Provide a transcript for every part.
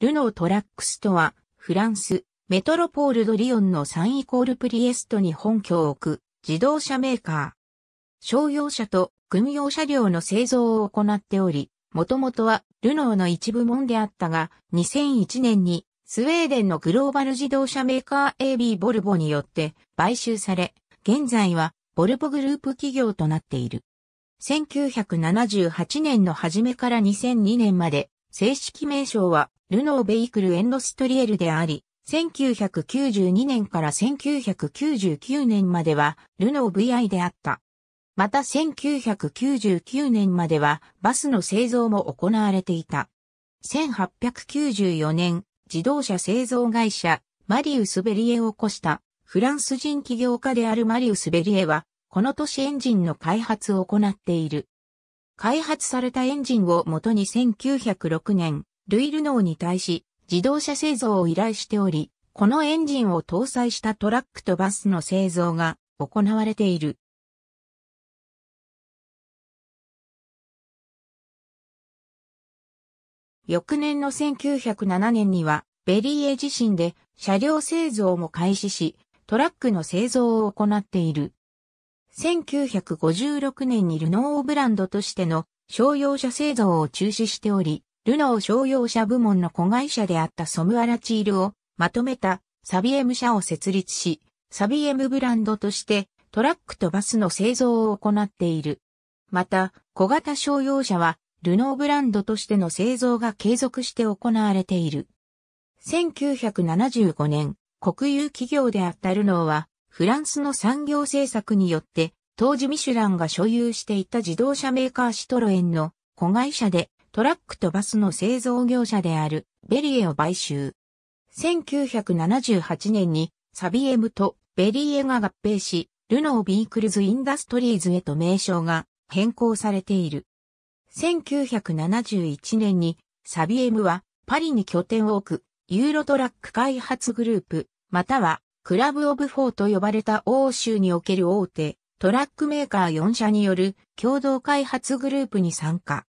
ルノートラックスとは、フランス、メトロポールドリオンのサンイコールプリエストに本拠を置く自動車メーカー。商用車と軍用車両の製造を行っており、もともとはルノーの一部門であったが、2001年にスウェーデンのグローバル自動車メーカー AB ボルボによって買収され、現在はボルボグループ企業となっている。1978年の初めから2002年まで正式名称はルノーベイクルエンドストリエルであり、1992年から1999年まではルノー VI であった。また1999年まではバスの製造も行われていた。1894年、自動車製造会社マリウス・ベリエを起こしたフランス人起業家であるマリウス・ベリエは、この年エンジンの開発を行っている。開発されたエンジンをもとに1906年、ルイルノーに対し自動車製造を依頼しており、このエンジンを搭載したトラックとバスの製造が行われている。翌年の1907年には、ベリーエ自身で車両製造も開始し、トラックの製造を行っている。1956年にルノーブランドとしての商用車製造を中止しており、ルノー商用車部門の子会社であったソムアラチールをまとめたサビエム社を設立し、サビエムブランドとしてトラックとバスの製造を行っている。また、小型商用車はルノーブランドとしての製造が継続して行われている。1975年、国有企業であったルノーは、フランスの産業政策によって、当時ミシュランが所有していた自動車メーカーシトロエンの子会社でトラックとバスの製造業者であるベリエを買収。1978年にサビエムとベリエが合併し、ルノービークルズインダストリーズへと名称が変更されている。1971年にサビエムはパリに拠点を置くユーロトラック開発グループ、またはクラブオブフォーと呼ばれた欧州における大手トラックメーカー4社による共同開発グループに参加。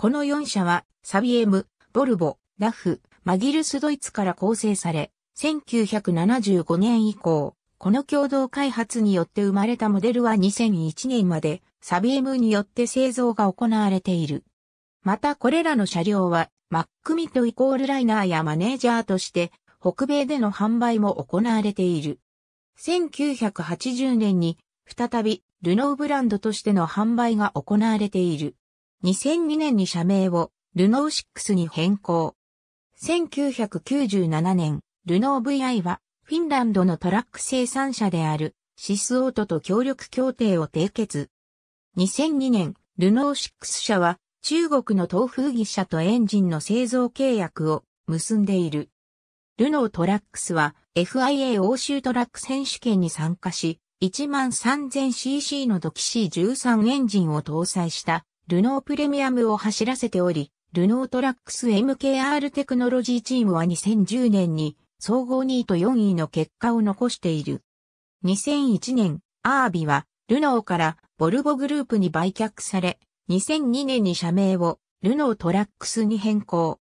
この4社は、サビエム、ボルボ、ラフ、マギルスドイツから構成され、1975年以降、この共同開発によって生まれたモデルは2001年まで、サビエムによって製造が行われている。またこれらの車両は、マックミットイコールライナーやマネージャーとして、北米での販売も行われている。1980年に、再び、ルノーブランドとしての販売が行われている。2002年に社名をルノー6に変更。1997年、ルノー VI はフィンランドのトラック生産者であるシスオートと協力協定を締結。2002年、ルノー6社は中国の東風技社とエンジンの製造契約を結んでいる。ルノートラックスは FIA 欧州トラック選手権に参加し、13000cc のドキシー13エンジンを搭載したルノープレミアムを走らせており、ルノートラックス MKR テクノロジーチームは2010年に総合2位と4位の結果を残している。2001年、アービはルノーからボルボグループに売却され、2002年に社名をルノートラックスに変更。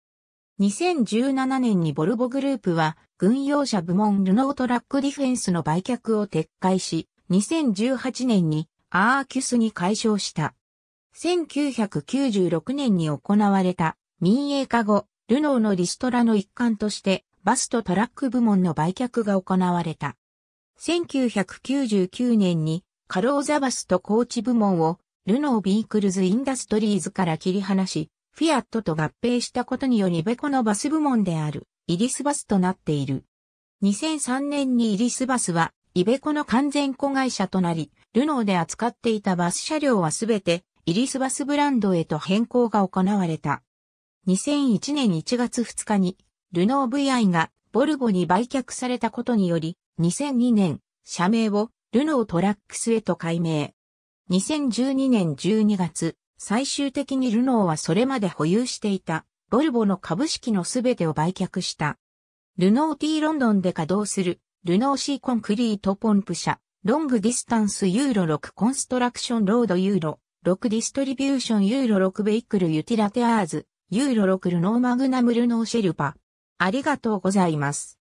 2017年にボルボグループは軍用車部門ルノートラックディフェンスの売却を撤回し、2018年にアーキュスに解消した。1996年に行われた民営化後、ルノーのリストラの一環としてバスとトラック部門の売却が行われた。1999年にカローザバスとコーチ部門をルノービークルズインダストリーズから切り離し、フィアットと合併したことによりベコのバス部門であるイリスバスとなっている。2003年にイリスバスはイベコの完全子会社となり、ルノーで扱っていたバス車両はすべてイリスバスブランドへと変更が行われた。2001年1月2日に、ルノー VI がボルボに売却されたことにより、2002年、社名をルノートラックスへと改名。2012年12月、最終的にルノーはそれまで保有していた、ボルボの株式のすべてを売却した。ルノー T ロンドンで稼働する、ルノー C コンクリートポンプ車、ロングディスタンスユーロ6コンストラクションロードユーロ6ディストリビューションユーロ6ベイクルユティラテアーズ、ユーロ6ルノーマグナムルノーシェルパ。ありがとうございます。